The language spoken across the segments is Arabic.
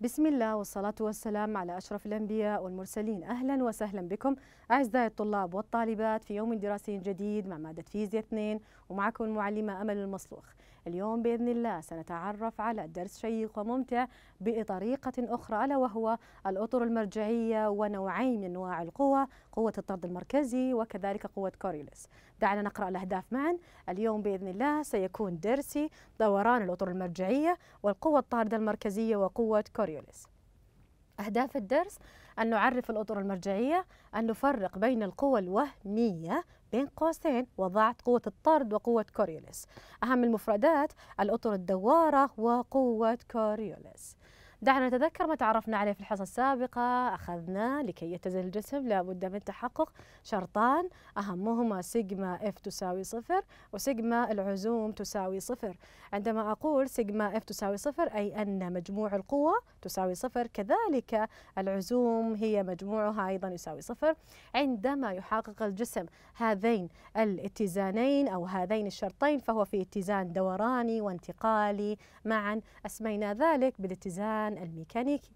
بسم الله والصلاة والسلام على أشرف الأنبياء والمرسلين أهلا وسهلا بكم أعزائي الطلاب والطالبات في يوم دراسي جديد مع مادة فيزياء 2 ومعكم المعلمة أمل المصلوخ اليوم بإذن الله سنتعرف على درس شيق وممتع بطريقة أخرى ألا وهو الأطر المرجعية ونوعين من أنواع القوى قوة الطرد المركزي وكذلك قوة كوريلس دعنا نقرأ الأهداف معا اليوم بإذن الله سيكون درسي دوران الأطر المرجعية والقوة الطاردة المركزية وقوة كوريوليس أهداف الدرس أن نعرف الأطر المرجعية أن نفرق بين القوى الوهمية بين قوسين وضعت قوة الطرد وقوة كوريوليس أهم المفردات الأطر الدوارة وقوة كوريوليس دعنا نتذكر ما تعرفنا عليه في الحصة السابقة أخذنا لكي يتزن الجسم لابد من تحقق شرطان أهمهما سيجما اف تساوي صفر وسيجما العزوم تساوي صفر عندما أقول سيجما اف تساوي صفر أي أن مجموع القوة تساوي صفر كذلك العزوم هي مجموعها أيضا يساوي صفر عندما يحقق الجسم هذين الاتزانين أو هذين الشرطين فهو في اتزان دوراني وانتقالي معا أسمينا ذلك بالاتزان الفنان الميكانيكي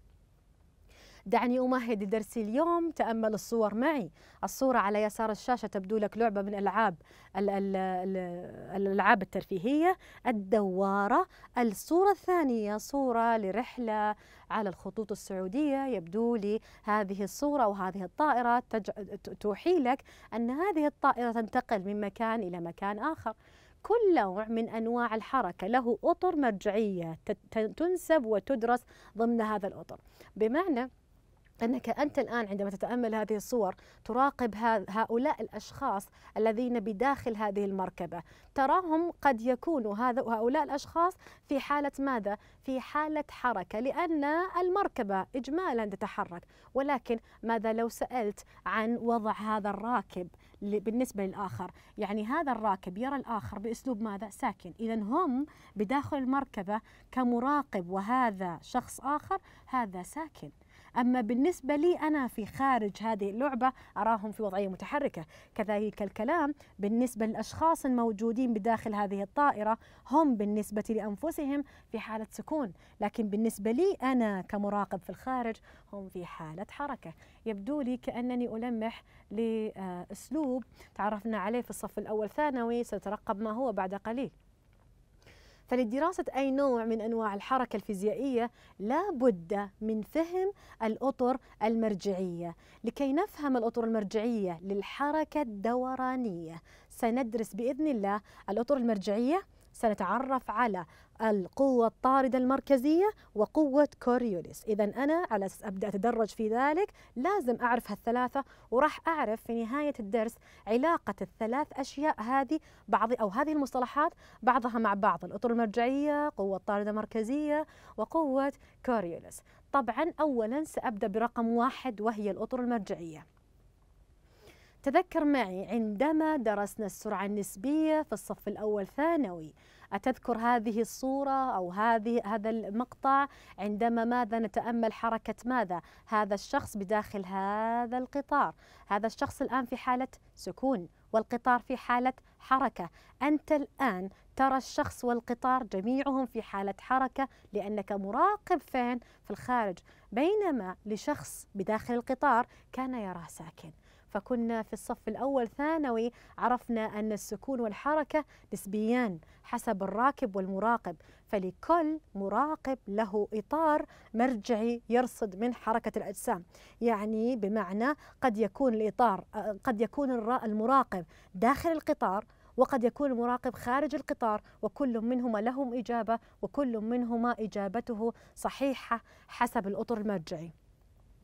دعني أمهد لدرسي اليوم تأمل الصور معي الصورة على يسار الشاشة تبدو لك لعبة من ألعاب الألعاب الترفيهية الدوارة الصورة الثانية صورة لرحلة على الخطوط السعودية يبدو لي هذه الصورة وهذه الطائرة توحي لك أن هذه الطائرة تنتقل من مكان إلى مكان آخر كل نوع من أنواع الحركة له أطر مرجعية تنسب وتدرس ضمن هذا الأطر بمعنى أنك أنت الآن عندما تتأمل هذه الصور تراقب هؤلاء الأشخاص الذين بداخل هذه المركبة تراهم قد يكونوا هذا هؤلاء الأشخاص في حالة ماذا؟ في حالة حركة لأن المركبة إجمالا تتحرك ولكن ماذا لو سألت عن وضع هذا الراكب بالنسبة للآخر يعني هذا الراكب يرى الآخر بأسلوب ماذا ساكن إذا هم بداخل المركبة كمراقب وهذا شخص آخر هذا ساكن أما بالنسبة لي أنا في خارج هذه اللعبة أراهم في وضعية متحركة كذلك الكلام بالنسبة للأشخاص الموجودين بداخل هذه الطائرة هم بالنسبة لأنفسهم في حالة سكون لكن بالنسبة لي أنا كمراقب في الخارج هم في حالة حركة يبدو لي كأنني ألمح لأسلوب تعرفنا عليه في الصف الأول ثانوي سترقب ما هو بعد قليل فلدراسة أي نوع من أنواع الحركة الفيزيائية لا بد من فهم الأطر المرجعية لكي نفهم الأطر المرجعية للحركة الدورانية سندرس بإذن الله الأطر المرجعية سنتعرف على القوة الطاردة المركزية وقوة كوريوليس إذا أنا على أساس أبدأ أتدرج في ذلك لازم أعرف هالثلاثة وراح أعرف في نهاية الدرس علاقة الثلاث أشياء هذه بعض أو هذه المصطلحات بعضها مع بعض الأطر المرجعية قوة طاردة مركزية وقوة كوريوليس طبعا أولا سأبدأ برقم واحد وهي الأطر المرجعية تذكر معي عندما درسنا السرعة النسبية في الصف الأول ثانوي أتذكر هذه الصورة أو هذه هذا المقطع عندما ماذا نتأمل حركة ماذا هذا الشخص بداخل هذا القطار هذا الشخص الآن في حالة سكون والقطار في حالة حركة أنت الآن ترى الشخص والقطار جميعهم في حالة حركة لأنك مراقب فين في الخارج بينما لشخص بداخل القطار كان يراه ساكن فكنا في الصف الأول ثانوي عرفنا أن السكون والحركة نسبيان حسب الراكب والمراقب فلكل مراقب له إطار مرجعي يرصد من حركة الأجسام يعني بمعنى قد يكون الإطار قد يكون المراقب داخل القطار وقد يكون المراقب خارج القطار وكل منهما لهم إجابة وكل منهما إجابته صحيحة حسب الأطر المرجعي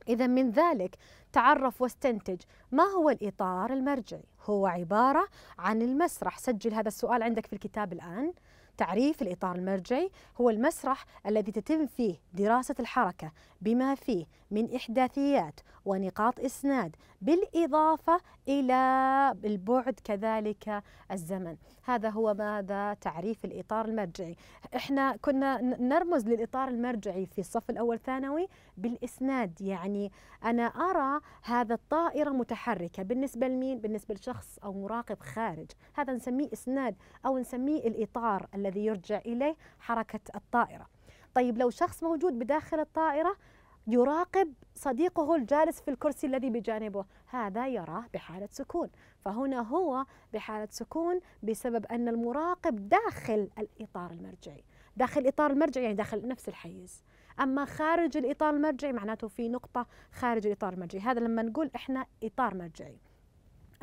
إذا من ذلك تعرف واستنتج ما هو الإطار المرجعي؟ هو عبارة عن المسرح سجل هذا السؤال عندك في الكتاب الآن تعريف الإطار المرجعي هو المسرح الذي تتم فيه دراسة الحركة بما فيه من إحداثيات ونقاط إسناد بالإضافة إلى البعد كذلك الزمن هذا هو ماذا تعريف الإطار المرجعي إحنا كنا نرمز للإطار المرجعي في الصف الأول ثانوي بالإسناد يعني أنا أرى هذا الطائرة متحركة بالنسبة لمين؟ بالنسبة لشخص أو مراقب خارج هذا نسميه إسناد أو نسميه الإطار الذي يرجع إليه حركة الطائرة طيب لو شخص موجود بداخل الطائرة يراقب صديقه الجالس في الكرسي الذي بجانبه هذا يراه بحالة سكون فهنا هو بحالة سكون بسبب أن المراقب داخل الإطار المرجعي داخل إطار المرجعي يعني داخل نفس الحيز أما خارج الإطار المرجعي معناته في نقطة خارج الإطار المرجعي هذا لما نقول إحنا إطار مرجعي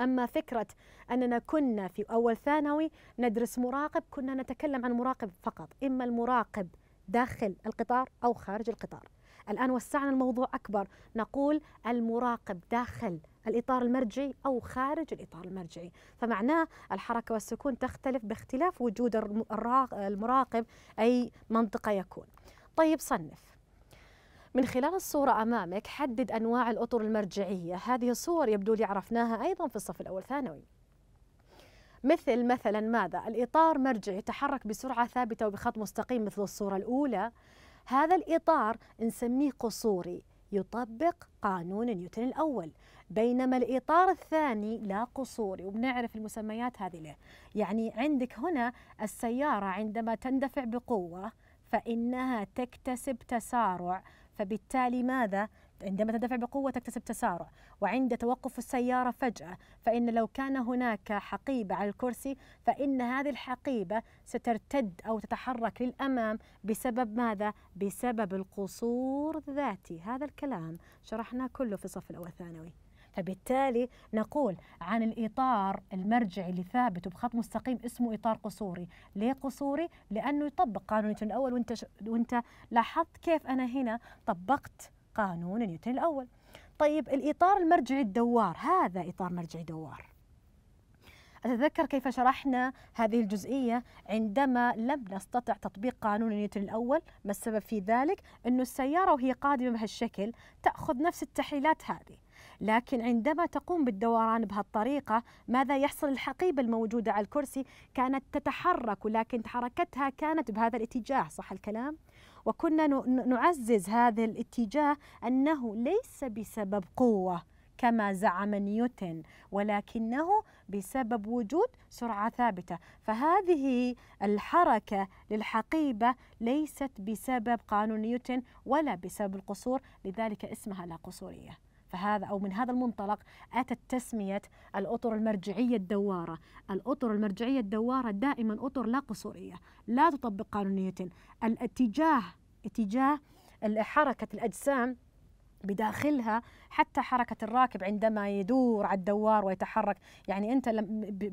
أما فكرة أننا كنا في أول ثانوي ندرس مراقب كنا نتكلم عن مراقب فقط إما المراقب داخل القطار أو خارج القطار الآن وسعنا الموضوع أكبر نقول المراقب داخل الإطار المرجعي أو خارج الإطار المرجعي فمعناه الحركة والسكون تختلف باختلاف وجود المراقب أي منطقة يكون طيب صنف من خلال الصورة أمامك حدد أنواع الأطر المرجعية هذه الصور يبدو لي عرفناها أيضا في الصف الأول ثانوي مثل مثلا ماذا الإطار مرجعي يتحرك بسرعة ثابتة وبخط مستقيم مثل الصورة الأولى هذا الإطار نسميه قصوري يطبق قانون نيوتن الأول بينما الإطار الثاني لا قصوري وبنعرف المسميات هذه له يعني عندك هنا السيارة عندما تندفع بقوة فإنها تكتسب تسارع فبالتالي ماذا؟ عندما تندفع بقوة تكتسب تسارع وعند توقف السيارة فجأة فإن لو كان هناك حقيبة على الكرسي فإن هذه الحقيبة سترتد أو تتحرك للأمام بسبب ماذا؟ بسبب القصور الذاتي هذا الكلام شرحناه كله في الصف الأول ثانوي فبالتالي نقول عن الإطار المرجعي اللي ثابت وبخط مستقيم اسمه إطار قصوري ليه قصوري؟ لأنه يطبق قانون الأول وانت, ش... وانت لاحظت كيف أنا هنا طبقت قانون نيوتن الأول طيب الإطار المرجعي الدوار هذا إطار مرجعي دوار أتذكر كيف شرحنا هذه الجزئية عندما لم نستطع تطبيق قانون نيوتن الأول ما السبب في ذلك؟ أنه السيارة وهي قادمة بهالشكل تأخذ نفس التحليلات هذه لكن عندما تقوم بالدوران بهالطريقة ماذا يحصل الحقيبة الموجودة على الكرسي كانت تتحرك ولكن حركتها كانت بهذا الاتجاه صح الكلام؟ وكنا نعزز هذا الاتجاه أنه ليس بسبب قوة كما زعم نيوتن ولكنه بسبب وجود سرعة ثابتة فهذه الحركة للحقيبة ليست بسبب قانون نيوتن ولا بسبب القصور لذلك اسمها لا قصورية فهذا أو من هذا المنطلق أتت تسمية الأطر المرجعية الدوارة الأطر المرجعية الدوارة دائما أطر لا قصورية لا تطبق قانونية الاتجاه اتجاه حركة الأجسام بداخلها حتى حركة الراكب عندما يدور على الدوار ويتحرك يعني أنت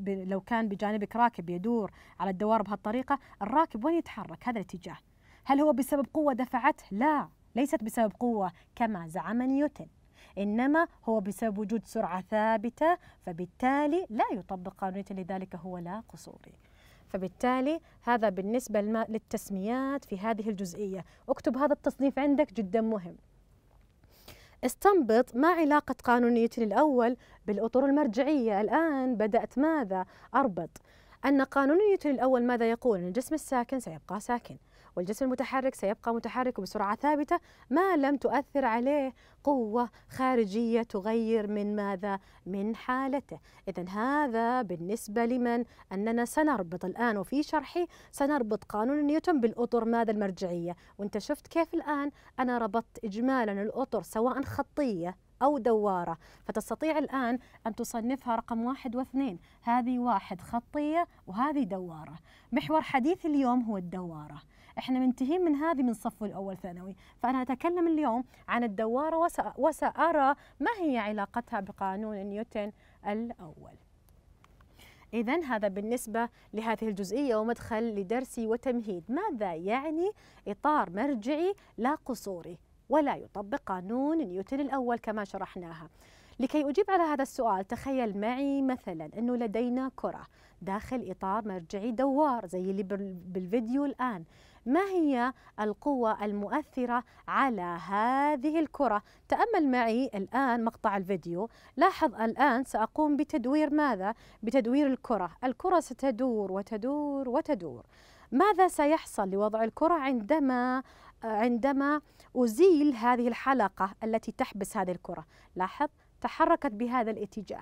لو كان بجانبك راكب يدور على الدوار بهالطريقة الراكب وين يتحرك هذا الاتجاه هل هو بسبب قوة دفعته؟ لا ليست بسبب قوة كما زعم نيوتن إنما هو بسبب وجود سرعة ثابتة فبالتالي لا يطبق قانونية لذلك هو لا قصوري فبالتالي هذا بالنسبة للتسميات في هذه الجزئية اكتب هذا التصنيف عندك جدا مهم استنبط ما علاقة نيوتن الأول بالأطر المرجعية الآن بدأت ماذا أربط أن قانون نيوتن الأول ماذا يقول؟ أن الجسم الساكن سيبقى ساكن والجسم المتحرك سيبقى متحرك وبسرعة ثابتة ما لم تؤثر عليه قوة خارجية تغير من ماذا؟ من حالته إذا هذا بالنسبة لمن أننا سنربط الآن وفي شرحي سنربط قانون نيوتن بالأطر ماذا المرجعية وانت شفت كيف الآن أنا ربطت إجمالا الأطر سواء خطية أو دوارة فتستطيع الآن أن تصنفها رقم واحد واثنين هذه واحد خطية وهذه دوارة محور حديث اليوم هو الدوارة احنا منتهين من هذه من صف الاول ثانوي فانا اتكلم اليوم عن الدواره وسارى ما هي علاقتها بقانون نيوتن الاول إذا هذا بالنسبة لهذه الجزئية ومدخل لدرسي وتمهيد، ماذا يعني إطار مرجعي لا قصوري ولا يطبق قانون نيوتن الأول كما شرحناها؟ لكي أجيب على هذا السؤال تخيل معي مثلا أنه لدينا كرة داخل إطار مرجعي دوار زي اللي بالفيديو الآن ما هي القوة المؤثرة على هذه الكرة تأمل معي الآن مقطع الفيديو لاحظ الآن سأقوم بتدوير ماذا؟ بتدوير الكرة الكرة ستدور وتدور وتدور ماذا سيحصل لوضع الكرة عندما عندما أزيل هذه الحلقة التي تحبس هذه الكرة لاحظ تحركت بهذا الاتجاه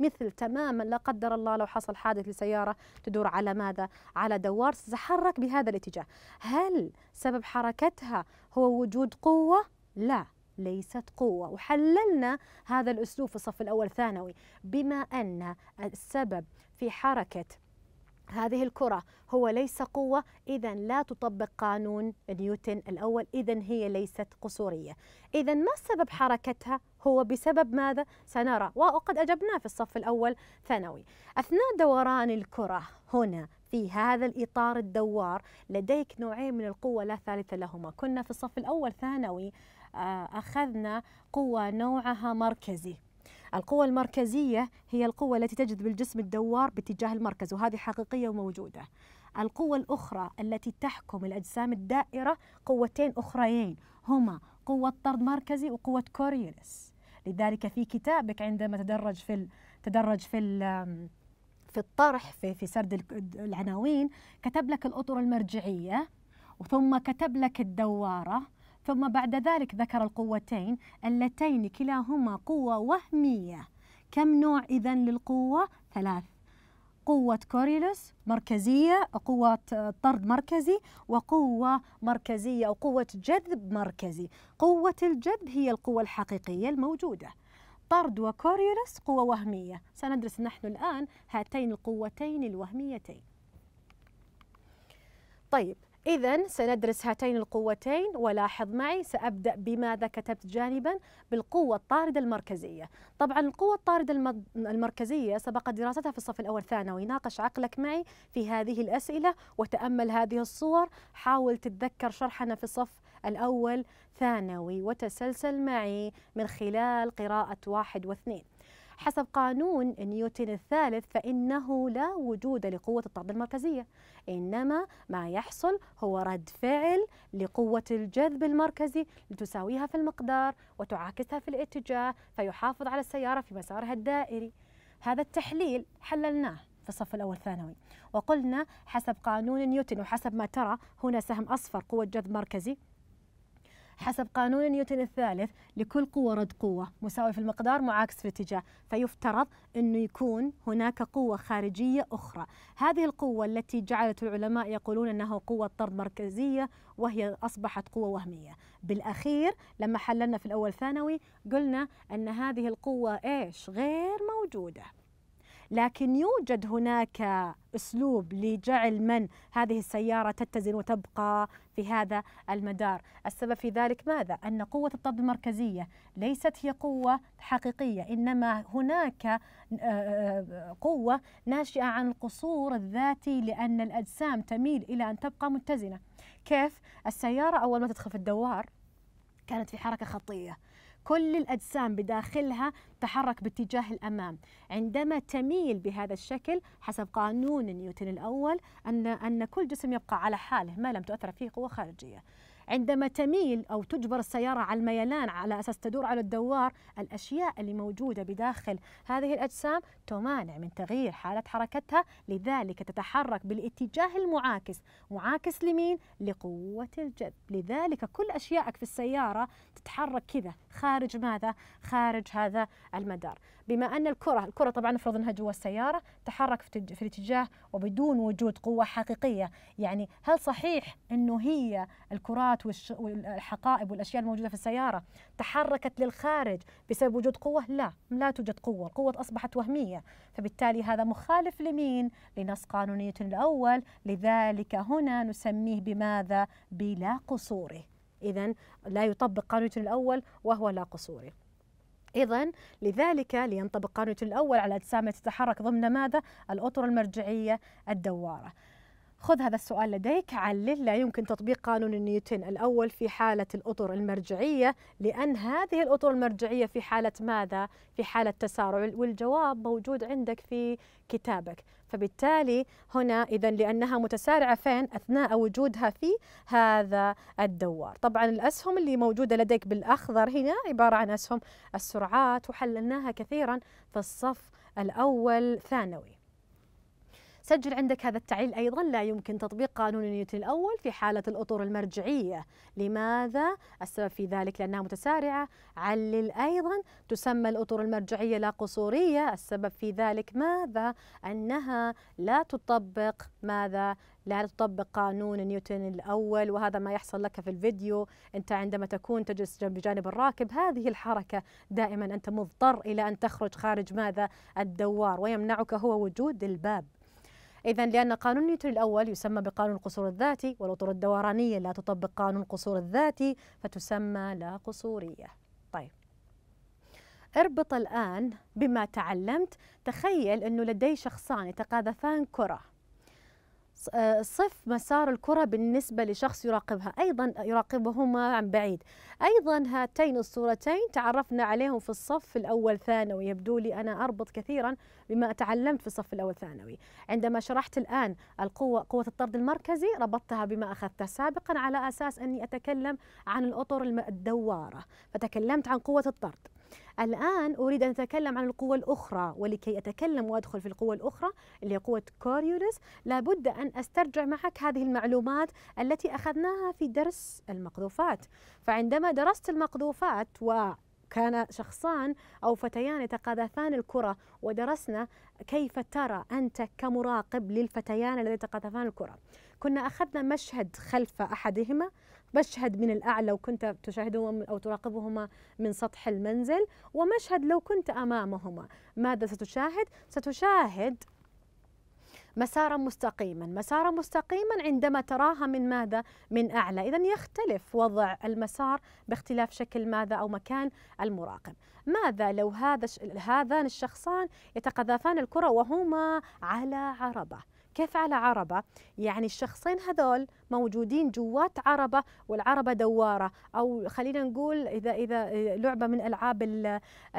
مثل تماما لا قدر الله لو حصل حادث لسيارة تدور على ماذا؟ على دوار تتحرك بهذا الاتجاه هل سبب حركتها هو وجود قوة؟ لا ليست قوة وحللنا هذا الأسلوب في الصف الأول ثانوي بما أن السبب في حركة هذه الكرة هو ليس قوة إذا لا تطبق قانون نيوتن الأول إذا هي ليست قصورية إذا ما سبب حركتها هو بسبب ماذا سنرى وقد أجبناه في الصف الأول ثانوي أثناء دوران الكرة هنا في هذا الإطار الدوار لديك نوعين من القوة لا ثالث لهما كنا في الصف الأول ثانوي آه، أخذنا قوة نوعها مركزي القوة المركزية هي القوة التي تجذب الجسم الدوار باتجاه المركز وهذه حقيقية وموجودة القوة الأخرى التي تحكم الأجسام الدائرة قوتين أخريين هما قوة طرد مركزي وقوة كوريوليس لذلك في كتابك عندما تدرج في تدرج في في الطرح في في سرد العناوين كتب لك الاطر المرجعيه وثم كتب لك الدواره ثم بعد ذلك ذكر القوتين اللتين كلاهما قوة وهمية كم نوع إذا للقوة؟ ثلاث قوة كوريلوس مركزية قوة طرد مركزي وقوة مركزية أو قوة جذب مركزي قوة الجذب هي القوة الحقيقية الموجودة طرد وكوريولوس قوة وهمية سندرس نحن الآن هاتين القوتين الوهميتين طيب إذا سندرس هاتين القوتين ولاحظ معي سأبدأ بماذا كتبت جانبا بالقوة الطاردة المركزية طبعا القوة الطاردة المركزية سبق دراستها في الصف الأول ثانوي ناقش عقلك معي في هذه الأسئلة وتأمل هذه الصور حاول تتذكر شرحنا في الصف الأول ثانوي وتسلسل معي من خلال قراءة واحد واثنين حسب قانون نيوتن الثالث فإنه لا وجود لقوة الطرد المركزية إنما ما يحصل هو رد فعل لقوة الجذب المركزي لتساويها في المقدار وتعاكسها في الاتجاه فيحافظ على السيارة في مسارها الدائري هذا التحليل حللناه في الصف الأول ثانوي وقلنا حسب قانون نيوتن وحسب ما ترى هنا سهم أصفر قوة جذب مركزي حسب قانون نيوتن الثالث لكل قوة رد قوة مساوي في المقدار معاكس في الاتجاه فيفترض أنه يكون هناك قوة خارجية أخرى هذه القوة التي جعلت العلماء يقولون أنها قوة طرد مركزية وهي أصبحت قوة وهمية بالأخير لما حللنا في الأول ثانوي قلنا أن هذه القوة إيش غير موجودة لكن يوجد هناك اسلوب لجعل من هذه السياره تتزن وتبقى في هذا المدار، السبب في ذلك ماذا؟ ان قوه الطرد المركزيه ليست هي قوه حقيقيه، انما هناك آه، آه، قوه ناشئه عن القصور الذاتي لان الاجسام تميل الى ان تبقى متزنه. كيف؟ السياره اول ما تدخل في الدوار كانت في حركه خطيه كل الأجسام بداخلها تحرك باتجاه الأمام عندما تميل بهذا الشكل حسب قانون نيوتن الأول أن, أن كل جسم يبقى على حاله ما لم تؤثر فيه قوة خارجية عندما تميل أو تجبر السيارة على الميلان على أساس تدور على الدوار الأشياء اللي موجودة بداخل هذه الأجسام تمانع من تغيير حالة حركتها لذلك تتحرك بالاتجاه المعاكس معاكس لمين؟ لقوة الجذب لذلك كل أشيائك في السيارة تتحرك كذا خارج ماذا؟ خارج هذا المدار بما أن الكرة الكرة طبعا نفرض أنها جوا السيارة تحرك في الاتجاه وبدون وجود قوة حقيقية يعني هل صحيح أنه هي الكرات والحقائب والأشياء الموجودة في السيارة تحركت للخارج بسبب وجود قوة لا لا توجد قوة القوة أصبحت وهمية فبالتالي هذا مخالف لمين لنص قانونية الأول لذلك هنا نسميه بماذا بلا قصوره إذا لا يطبق قانونيه الأول وهو لا قصوري ايضا لذلك لينطبق قانون الأول على اجسام تتحرك ضمن ماذا؟ الأطر المرجعية الدوارة خذ هذا السؤال لديك علل لا يمكن تطبيق قانون نيوتن الأول في حالة الأطر المرجعية لأن هذه الأطر المرجعية في حالة ماذا؟ في حالة تسارع والجواب موجود عندك في كتابك فبالتالي هنا إذا لأنها متسارعة فين أثناء وجودها في هذا الدوار طبعا الأسهم اللي موجودة لديك بالأخضر هنا عبارة عن أسهم السرعات وحللناها كثيرا في الصف الأول ثانوي سجل عندك هذا التعليل أيضا لا يمكن تطبيق قانون نيوتن الأول في حالة الأطر المرجعية لماذا؟ السبب في ذلك لأنها متسارعة علل أيضا تسمى الأطر المرجعية لا قصورية السبب في ذلك ماذا؟ أنها لا تطبق ماذا؟ لا تطبق قانون نيوتن الأول وهذا ما يحصل لك في الفيديو أنت عندما تكون تجلس بجانب الراكب هذه الحركة دائما أنت مضطر إلى أن تخرج خارج ماذا الدوار ويمنعك هو وجود الباب إذا لأن قانون نيوتن الأول يسمى بقانون القصور الذاتي والأطر الدورانية لا تطبق قانون القصور الذاتي فتسمى لا قصورية طيب اربط الآن بما تعلمت تخيل أنه لدي شخصان يتقاذفان كرة آه، صف مسار الكرة بالنسبة لشخص يراقبها أيضا يراقبهما عن بعيد أيضا هاتين الصورتين تعرفنا عليهم في الصف الأول ثانوي يبدو لي أنا أربط كثيرا بما تعلمت في الصف الأول ثانوي عندما شرحت الآن القوة قوة الطرد المركزي ربطتها بما أخذته سابقا على أساس أني أتكلم عن الأطر الدوارة فتكلمت عن قوة الطرد الآن أريد أن أتكلم عن القوة الأخرى ولكي أتكلم وأدخل في القوة الأخرى اللي هي قوة كوريوليس لابد أن أسترجع معك هذه المعلومات التي أخذناها في درس المقذوفات فعندما درست المقذوفات و كان شخصان أو فتيان يتقاذفان الكرة ودرسنا كيف ترى أنت كمراقب للفتيان الذي يتقاذفان الكرة كنا أخذنا مشهد خلف أحدهما مشهد من الأعلى لو كنت تشاهدهما أو تراقبهما من سطح المنزل ومشهد لو كنت أمامهما ماذا ستشاهد؟ ستشاهد مسارا مستقيما مسارا مستقيما عندما تراها من ماذا من أعلى إذا يختلف وضع المسار باختلاف شكل ماذا أو مكان المراقب ماذا لو هذا هذان الشخصان يتقاذفان الكرة وهما على عربة كيف على عربة يعني الشخصين هذول موجودين جوات عربة والعربة دوارة أو خلينا نقول إذا إذا لعبة من ألعاب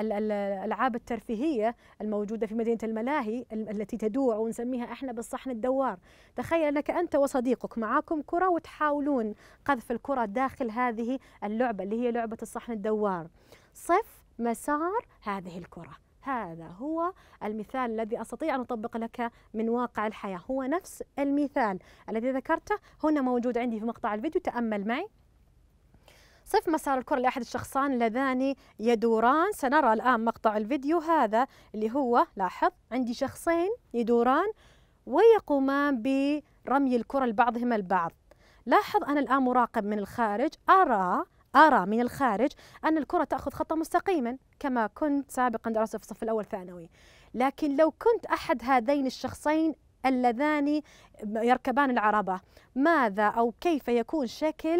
الألعاب الترفيهية الموجودة في مدينة الملاهي التي تدور أو نسميها إحنا بالصحن الدوار تخيل أنك أنت وصديقك معاكم كرة وتحاولون قذف الكرة داخل هذه اللعبة اللي هي لعبة الصحن الدوار صف مسار هذه الكره هذا هو المثال الذي أستطيع أن أطبق لك من واقع الحياة هو نفس المثال الذي ذكرته هنا موجود عندي في مقطع الفيديو تأمل معي صف مسار الكرة لأحد الشخصان اللذان يدوران سنرى الآن مقطع الفيديو هذا اللي هو لاحظ عندي شخصين يدوران ويقومان برمي الكرة لبعضهما البعض لاحظ أنا الآن مراقب من الخارج أرى أرى من الخارج أن الكرة تأخذ خطا مستقيما كما كنت سابقا درست في الصف الأول ثانوي لكن لو كنت أحد هذين الشخصين اللذان يركبان العربة ماذا أو كيف يكون شكل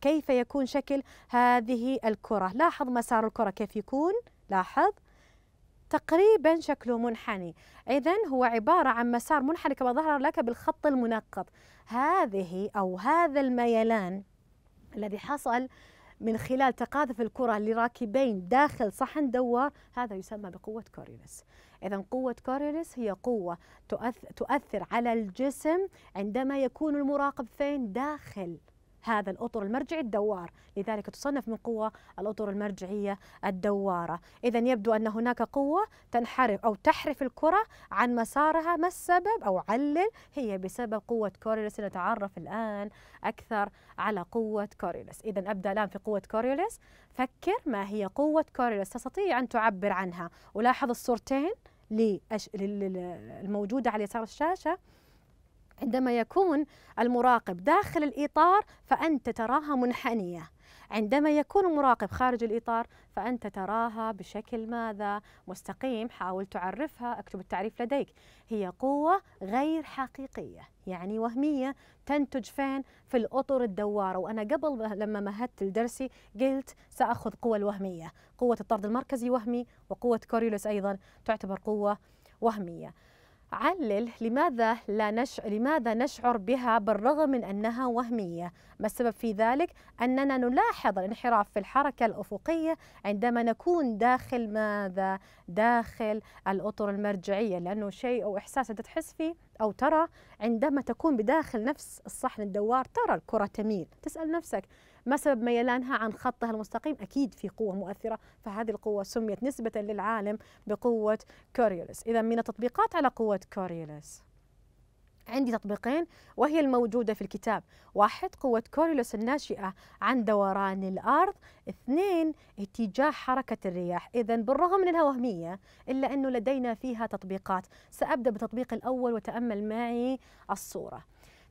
كيف يكون شكل هذه الكرة لاحظ مسار الكرة كيف يكون لاحظ تقريبا شكله منحني إذا هو عبارة عن مسار منحني كما ظهر لك بالخط المنقط هذه أو هذا الميلان الذي حصل من خلال تقاذف الكرة لراكبين داخل صحن دوار هذا يسمى بقوة كوريوس إذا قوة كوريوس هي قوة تؤثر على الجسم عندما يكون المراقب فين داخل هذا الأطر المرجعي الدوار لذلك تصنف من قوة الأطر المرجعية الدوارة إذا يبدو أن هناك قوة تنحرف أو تحرف الكرة عن مسارها ما السبب أو علل هي بسبب قوة كوريوليس نتعرف الآن أكثر على قوة كوريوليس إذا أبدأ الآن في قوة كوريوليس فكر ما هي قوة كوريوليس تستطيع أن تعبر عنها ولاحظ الصورتين للموجودة على يسار الشاشة عندما يكون المراقب داخل الإطار فأنت تراها منحنية عندما يكون المراقب خارج الإطار فأنت تراها بشكل ماذا مستقيم حاول تعرفها اكتب التعريف لديك هي قوة غير حقيقية يعني وهمية تنتج فين في الأطر الدوارة وأنا قبل لما مهدت لدرسي قلت سأخذ قوة الوهمية قوة الطرد المركزي وهمي وقوة كوريولوس أيضا تعتبر قوة وهمية علل لماذا لا نش... لماذا نشعر بها بالرغم من انها وهميه؟ ما السبب في ذلك؟ اننا نلاحظ الانحراف في الحركه الافقيه عندما نكون داخل ماذا؟ داخل الاطر المرجعيه لانه شيء او احساس انت تحس فيه او ترى عندما تكون بداخل نفس الصحن الدوار ترى الكره تميل، تسال نفسك ما سبب ميلانها عن خطها المستقيم أكيد في قوة مؤثرة فهذه القوة سميت نسبة للعالم بقوة كوريوليس إذا من التطبيقات على قوة كوريوليس عندي تطبيقين وهي الموجودة في الكتاب واحد قوة كوريلوس الناشئة عن دوران الأرض اثنين اتجاه حركة الرياح إذا بالرغم من أنها وهمية إلا أنه لدينا فيها تطبيقات سأبدأ بالتطبيق الأول وتأمل معي الصورة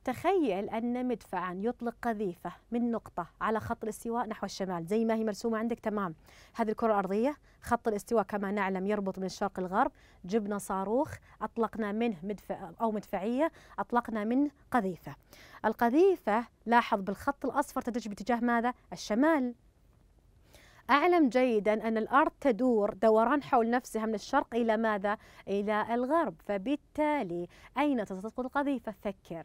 تخيل أن مدفعا يطلق قذيفة من نقطة على خط الاستواء نحو الشمال زي ما هي مرسومة عندك تمام هذه الكرة الأرضية خط الاستواء كما نعلم يربط من الشرق الغرب جبنا صاروخ أطلقنا منه مدفع أو مدفعية أطلقنا منه قذيفة القذيفة لاحظ بالخط الأصفر تدج باتجاه ماذا؟ الشمال أعلم جيدا أن الأرض تدور دوران حول نفسها من الشرق إلى ماذا؟ إلى الغرب فبالتالي أين ستسقط القذيفة؟ فكر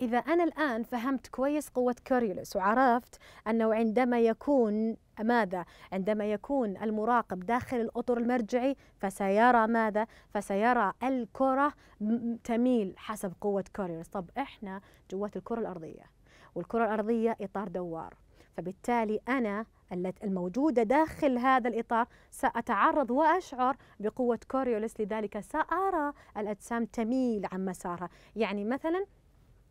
إذا أنا الآن فهمت كويس قوة كوريولوس وعرفت أنه عندما يكون ماذا؟ عندما يكون المراقب داخل الأطر المرجعي فسيرى ماذا؟ فسيرى الكرة تميل حسب قوة كوريولوس طب إحنا جوات الكرة الأرضية والكرة الأرضية إطار دوار فبالتالي أنا الموجودة داخل هذا الإطار سأتعرض وأشعر بقوة كوريولس لذلك سأرى الأجسام تميل عن مسارها يعني مثلا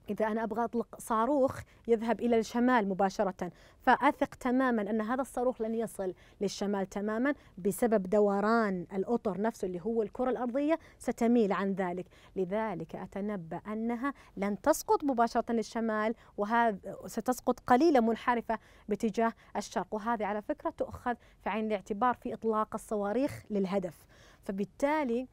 إذا أنا أبغى أطلق صاروخ يذهب إلى الشمال مباشرة فأثق تماما أن هذا الصاروخ لن يصل للشمال تماما بسبب دوران الأطر نفسه اللي هو الكرة الأرضية ستميل عن ذلك لذلك أتنبأ أنها لن تسقط مباشرة للشمال وهذا ستسقط قليلة منحرفة باتجاه الشرق وهذه على فكرة تؤخذ في عين الاعتبار في إطلاق الصواريخ للهدف فبالتالي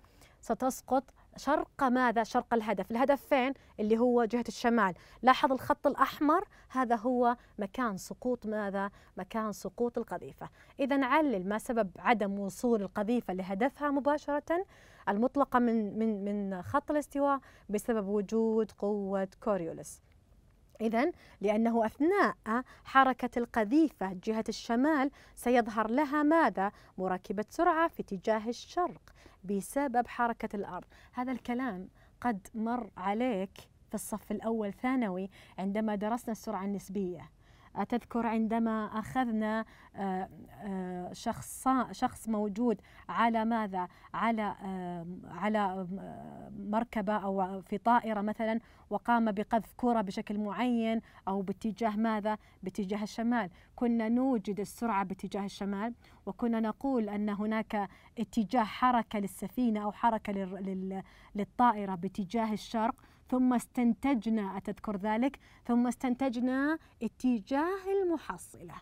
ستسقط شرق ماذا؟ شرق الهدف، الهدف فين؟ اللي هو جهة الشمال، لاحظ الخط الأحمر هذا هو مكان سقوط ماذا؟ مكان سقوط القذيفة، إذا علل ما سبب عدم وصول القذيفة لهدفها مباشرة المطلقة من من من خط الاستواء بسبب وجود قوة كوريولس. إذا لأنه أثناء حركة القذيفة جهة الشمال سيظهر لها ماذا؟ مراكبة سرعة في اتجاه الشرق بسبب حركة الأرض، هذا الكلام قد مر عليك في الصف الأول ثانوي عندما درسنا السرعة النسبية أتذكر عندما أخذنا آه، آه، شخص شخص موجود على ماذا على آه، على مركبة أو في طائرة مثلا وقام بقذف كرة بشكل معين أو باتجاه ماذا باتجاه الشمال كنا نوجد السرعة باتجاه الشمال وكنا نقول أن هناك اتجاه حركة للسفينة أو حركة للطائرة باتجاه الشرق ثم استنتجنا أتذكر ذلك ثم استنتجنا اتجاه المحصلة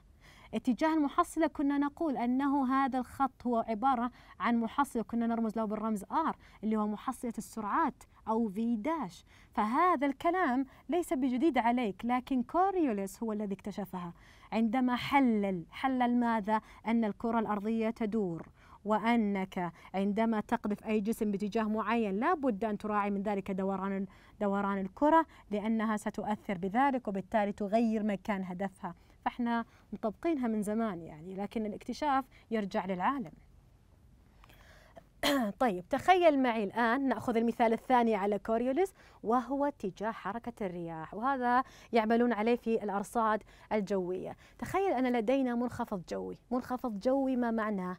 اتجاه المحصلة كنا نقول أنه هذا الخط هو عبارة عن محصلة كنا نرمز له بالرمز R اللي هو محصلة السرعات أو في داش فهذا الكلام ليس بجديد عليك لكن كوريوليس هو الذي اكتشفها عندما حلل حلل ماذا؟ أن الكرة الأرضية تدور وأنك عندما تقذف أي جسم باتجاه معين لا بد أن تراعي من ذلك دوران دوران الكرة لأنها ستؤثر بذلك وبالتالي تغير مكان هدفها فإحنا مطبقينها من زمان يعني لكن الاكتشاف يرجع للعالم طيب تخيل معي الآن نأخذ المثال الثاني على كوريوليس وهو اتجاه حركة الرياح وهذا يعملون عليه في الأرصاد الجوية تخيل أن لدينا منخفض جوي منخفض جوي ما معناه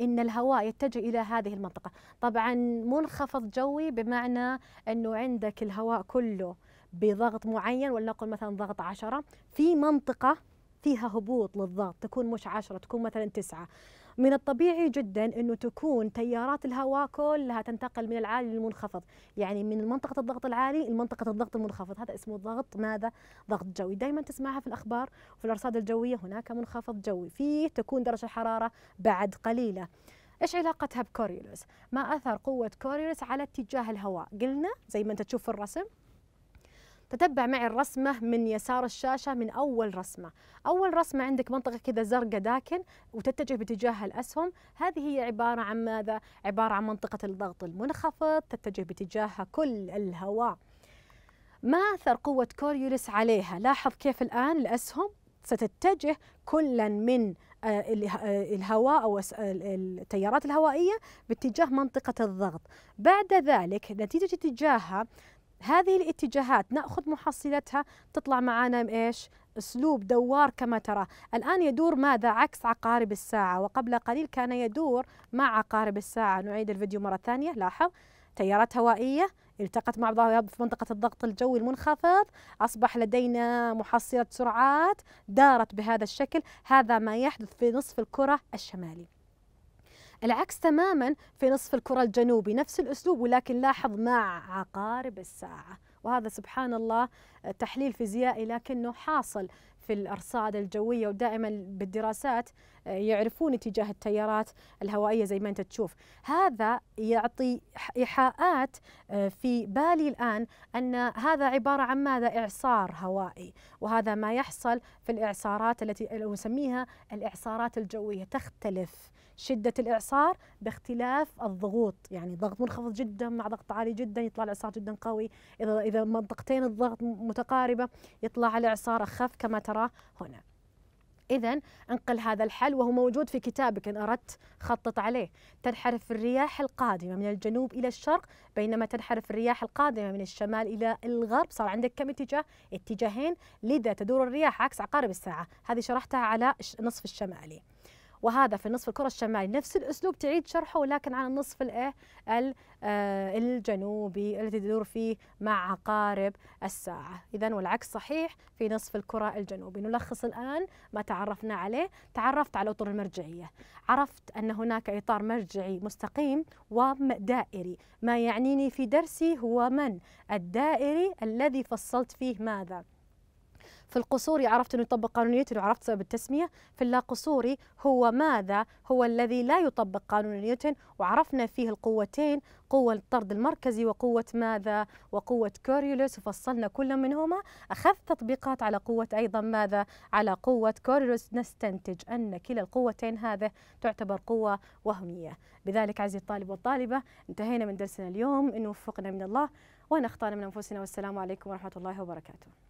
ان الهواء يتجه الى هذه المنطقه طبعا منخفض جوي بمعنى انه عندك الهواء كله بضغط معين ولنقل مثلا ضغط عشرة في منطقه فيها هبوط للضغط تكون مش عشرة تكون مثلا تسعة من الطبيعي جدا أنه تكون تيارات الهواء كلها تنتقل من العالي للمنخفض يعني من منطقة الضغط العالي لمنطقة الضغط المنخفض هذا اسمه ضغط ماذا؟ ضغط جوي دائما تسمعها في الأخبار وفي الأرصاد الجوية هناك منخفض جوي فيه تكون درجة الحرارة بعد قليلة ايش علاقتها بكوريولوس؟ ما اثر قوه كوريولوس على اتجاه الهواء؟ قلنا زي ما انت تشوف في الرسم تتبع معي الرسمة من يسار الشاشة من أول رسمة أول رسمة عندك منطقة كذا زرقاء داكن وتتجه باتجاه الأسهم هذه هي عبارة عن ماذا؟ عبارة عن منطقة الضغط المنخفض تتجه باتجاهها كل الهواء ما أثر قوة كوريوليس عليها؟ لاحظ كيف الآن الأسهم ستتجه كلا من آه، آه، الهواء او التيارات الهوائيه باتجاه منطقه الضغط بعد ذلك نتيجه اتجاهها هذه الاتجاهات ناخذ محصلتها تطلع معانا ايش اسلوب دوار كما ترى الان يدور ماذا عكس عقارب الساعه وقبل قليل كان يدور مع عقارب الساعه نعيد الفيديو مره ثانيه لاحظ تيارات هوائيه التقت مع بعضها في منطقة الضغط الجوي المنخفض أصبح لدينا محصلة سرعات دارت بهذا الشكل هذا ما يحدث في نصف الكرة الشمالي العكس تماما في نصف الكرة الجنوبي نفس الأسلوب ولكن لاحظ مع عقارب الساعة وهذا سبحان الله تحليل فيزيائي لكنه حاصل في الأرصاد الجوية ودائما بالدراسات يعرفون اتجاه التيارات الهوائية زي ما أنت تشوف هذا يعطي إيحاءات في بالي الآن أن هذا عبارة عن ماذا إعصار هوائي وهذا ما يحصل في الإعصارات التي نسميها الإعصارات الجوية تختلف شده الاعصار باختلاف الضغوط يعني ضغط منخفض جدا مع ضغط عالي جدا يطلع الاعصار جدا قوي اذا اذا منطقتين الضغط متقاربه يطلع الاعصار اخف كما ترى هنا إذا انقل هذا الحل وهو موجود في كتابك إن أردت خطط عليه تنحرف الرياح القادمة من الجنوب إلى الشرق بينما تنحرف الرياح القادمة من الشمال إلى الغرب صار عندك كم اتجاه؟ اتجاهين لذا تدور الرياح عكس عقارب الساعة هذه شرحتها على النصف الشمالي وهذا في نصف الكره الشمالي نفس الاسلوب تعيد شرحه ولكن على النصف الايه آه، الجنوبي الذي تدور فيه مع عقارب الساعه اذا والعكس صحيح في نصف الكره الجنوبي نلخص الان ما تعرفنا عليه تعرفت على الاطر المرجعيه عرفت ان هناك اطار مرجعي مستقيم ودائري ما يعنيني في درسي هو من الدائري الذي فصلت فيه ماذا في القصوري عرفت أنه يطبق قانونيته وعرفت سبب التسمية في اللا قصوري هو ماذا هو الذي لا يطبق قانونيته وعرفنا فيه القوتين قوة الطرد المركزي وقوة ماذا وقوة كوريولوس وفصلنا كل منهما أخذت تطبيقات على قوة أيضا ماذا على قوة كوريولوس نستنتج أن كلا القوتين هذه تعتبر قوة وهمية بذلك عزيزي الطالب والطالبة انتهينا من درسنا اليوم إن وفقنا من الله ونختار من أنفسنا والسلام عليكم ورحمة الله وبركاته